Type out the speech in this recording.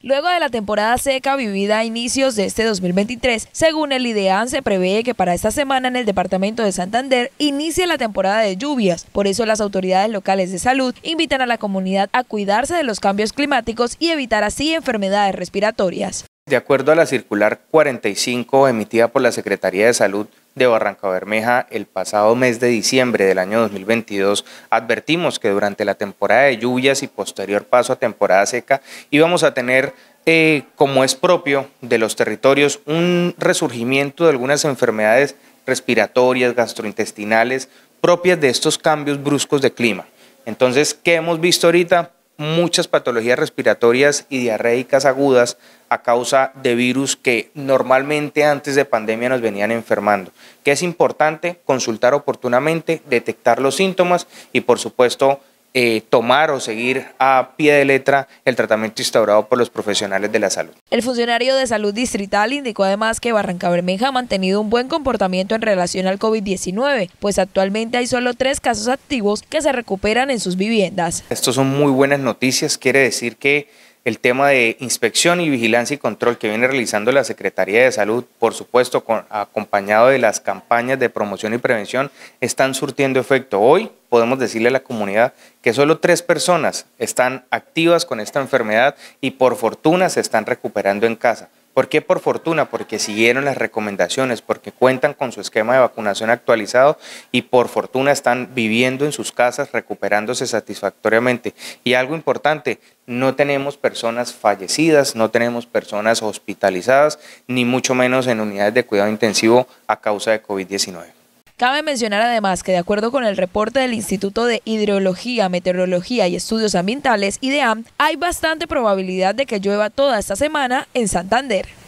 Luego de la temporada seca vivida a inicios de este 2023, según el IDEAN se prevé que para esta semana en el departamento de Santander inicie la temporada de lluvias. Por eso las autoridades locales de salud invitan a la comunidad a cuidarse de los cambios climáticos y evitar así enfermedades respiratorias. De acuerdo a la circular 45 emitida por la Secretaría de Salud de Barranca Bermeja el pasado mes de diciembre del año 2022, advertimos que durante la temporada de lluvias y posterior paso a temporada seca íbamos a tener, eh, como es propio de los territorios, un resurgimiento de algunas enfermedades respiratorias, gastrointestinales, propias de estos cambios bruscos de clima. Entonces, ¿qué hemos visto ahorita? muchas patologías respiratorias y diarreicas agudas a causa de virus que normalmente antes de pandemia nos venían enfermando. Que es importante consultar oportunamente, detectar los síntomas y por supuesto eh, tomar o seguir a pie de letra el tratamiento instaurado por los profesionales de la salud. El funcionario de salud distrital indicó además que Barranca Bermeja ha mantenido un buen comportamiento en relación al COVID-19, pues actualmente hay solo tres casos activos que se recuperan en sus viviendas. Estos son muy buenas noticias, quiere decir que el tema de inspección y vigilancia y control que viene realizando la Secretaría de Salud, por supuesto, acompañado de las campañas de promoción y prevención, están surtiendo efecto. Hoy podemos decirle a la comunidad que solo tres personas están activas con esta enfermedad y por fortuna se están recuperando en casa. ¿Por qué por fortuna? Porque siguieron las recomendaciones, porque cuentan con su esquema de vacunación actualizado y por fortuna están viviendo en sus casas, recuperándose satisfactoriamente. Y algo importante, no tenemos personas fallecidas, no tenemos personas hospitalizadas, ni mucho menos en unidades de cuidado intensivo a causa de COVID-19. Cabe mencionar además que de acuerdo con el reporte del Instituto de Hidrología, Meteorología y Estudios Ambientales, IDEAM, hay bastante probabilidad de que llueva toda esta semana en Santander.